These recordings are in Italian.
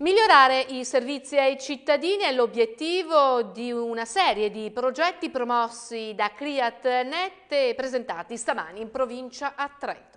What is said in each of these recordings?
Migliorare i servizi ai cittadini è l'obiettivo di una serie di progetti promossi da CRIAT Net e presentati stamani in provincia a Trento.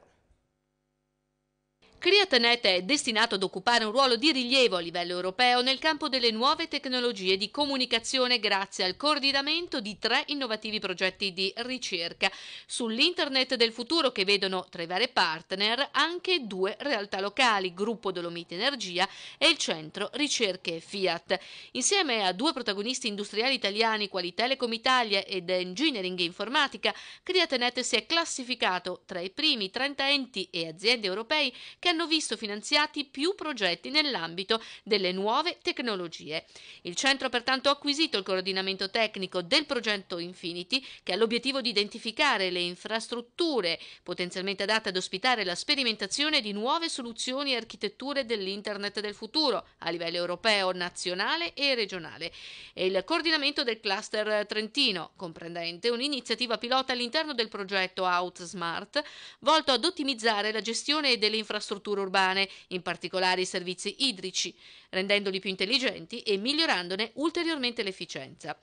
CreateNet è destinato ad occupare un ruolo di rilievo a livello europeo nel campo delle nuove tecnologie di comunicazione grazie al coordinamento di tre innovativi progetti di ricerca sull'internet del futuro che vedono tra i vari partner anche due realtà locali, Gruppo Dolomiti Energia e il Centro Ricerche Fiat. Insieme a due protagonisti industriali italiani quali Telecom Italia ed Engineering Informatica, CreateNet si è classificato tra i primi 30 enti e aziende europei che hanno hanno visto finanziati più progetti nell'ambito delle nuove tecnologie. Il centro ha pertanto acquisito il coordinamento tecnico del progetto Infinity, che ha l'obiettivo di identificare le infrastrutture potenzialmente adatte ad ospitare la sperimentazione di nuove soluzioni e architetture dell'Internet del futuro a livello europeo, nazionale e regionale, e il coordinamento del cluster Trentino, comprendente un'iniziativa pilota all'interno del progetto OutSmart, volto ad ottimizzare la gestione delle infrastrutture infrastrutture urbane, in particolare i servizi idrici, rendendoli più intelligenti e migliorandone ulteriormente l'efficienza.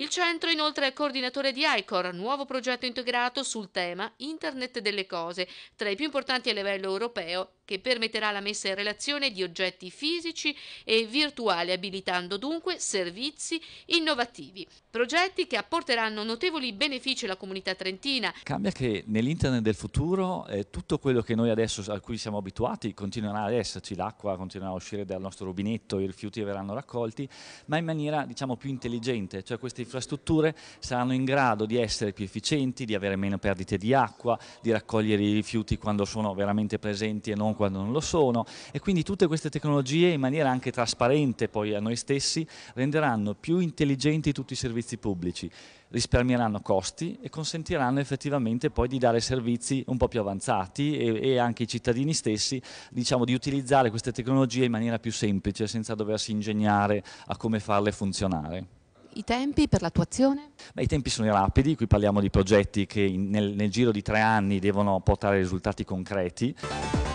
Il centro inoltre è coordinatore di ICOR, nuovo progetto integrato sul tema Internet delle cose, tra i più importanti a livello europeo, che permetterà la messa in relazione di oggetti fisici e virtuali, abilitando dunque servizi innovativi. Progetti che apporteranno notevoli benefici alla comunità trentina. Cambia che nell'Internet del futuro eh, tutto quello che noi adesso a cui siamo abituati continuerà ad esserci, l'acqua continuerà a uscire dal nostro rubinetto, i rifiuti verranno raccolti, ma in maniera diciamo più intelligente, cioè questi infrastrutture saranno in grado di essere più efficienti, di avere meno perdite di acqua, di raccogliere i rifiuti quando sono veramente presenti e non quando non lo sono e quindi tutte queste tecnologie in maniera anche trasparente poi a noi stessi renderanno più intelligenti tutti i servizi pubblici risparmieranno costi e consentiranno effettivamente poi di dare servizi un po' più avanzati e, e, anche ai cittadini stessi diciamo, di utilizzare queste tecnologie in maniera più semplice senza doversi ingegnare a come farle funzionare. I tempi per l'attuazione? I tempi sono rapidi, qui parliamo di progetti che nel, nel giro di tre anni devono portare risultati concreti.